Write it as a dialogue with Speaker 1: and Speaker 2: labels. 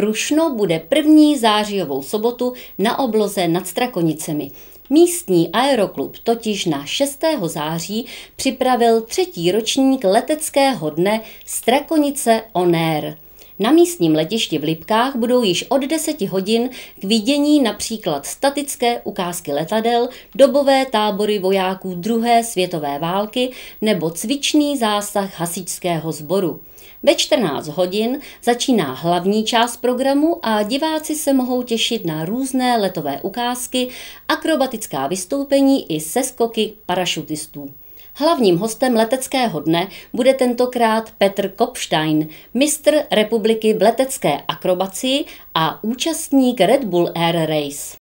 Speaker 1: Rušno bude první zářijovou sobotu na obloze nad Strakonicemi. Místní aeroklub totiž na 6. září připravil třetí ročník leteckého dne Strakonice On Air. Na místním letišti v Lipkách budou již od 10 hodin k vidění například statické ukázky letadel, dobové tábory vojáků druhé světové války nebo cvičný zásah hasičského sboru. Ve 14 hodin začíná hlavní část programu a diváci se mohou těšit na různé letové ukázky, akrobatická vystoupení i seskoky parašutistů. Hlavním hostem leteckého dne bude tentokrát Petr Kopstein, mistr republiky v letecké akrobacii a účastník Red Bull Air Race.